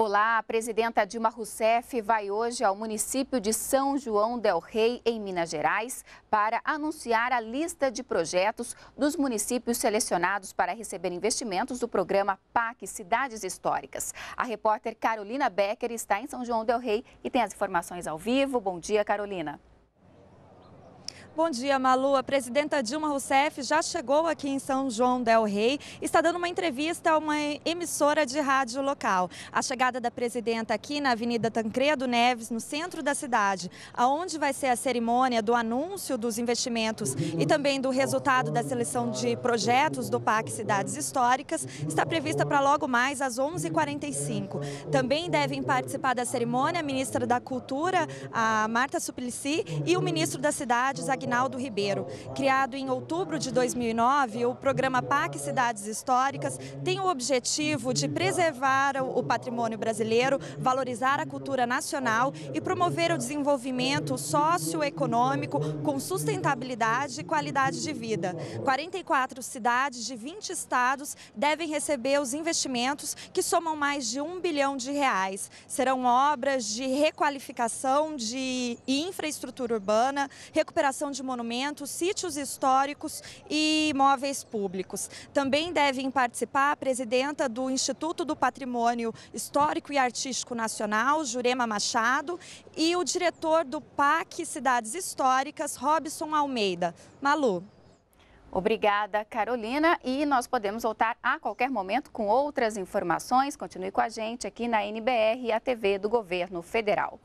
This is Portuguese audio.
Olá, a presidenta Dilma Rousseff vai hoje ao município de São João del Rei, em Minas Gerais, para anunciar a lista de projetos dos municípios selecionados para receber investimentos do programa PAC Cidades Históricas. A repórter Carolina Becker está em São João del Rei e tem as informações ao vivo. Bom dia, Carolina. Bom dia, Malu. A presidenta Dilma Rousseff já chegou aqui em São João del Rei e está dando uma entrevista a uma emissora de rádio local. A chegada da presidenta aqui na Avenida Tancredo Neves, no centro da cidade, aonde vai ser a cerimônia do anúncio dos investimentos e também do resultado da seleção de projetos do PAC Cidades Históricas, está prevista para logo mais às 11h45. Também devem participar da cerimônia a ministra da Cultura, a Marta Suplicy, e o ministro das Cidades, Agnaldo Agnaldo Ribeiro. Criado em outubro de 2009, o programa PAC Cidades Históricas tem o objetivo de preservar o patrimônio brasileiro, valorizar a cultura nacional e promover o desenvolvimento socioeconômico com sustentabilidade e qualidade de vida. 44 cidades de 20 estados devem receber os investimentos que somam mais de um bilhão de reais. Serão obras de requalificação de infraestrutura urbana, recuperação de de monumentos, sítios históricos e imóveis públicos. Também devem participar a presidenta do Instituto do Patrimônio Histórico e Artístico Nacional, Jurema Machado, e o diretor do PAC Cidades Históricas, Robson Almeida. Malu. Obrigada, Carolina. E nós podemos voltar a qualquer momento com outras informações. Continue com a gente aqui na NBR e a TV do Governo Federal.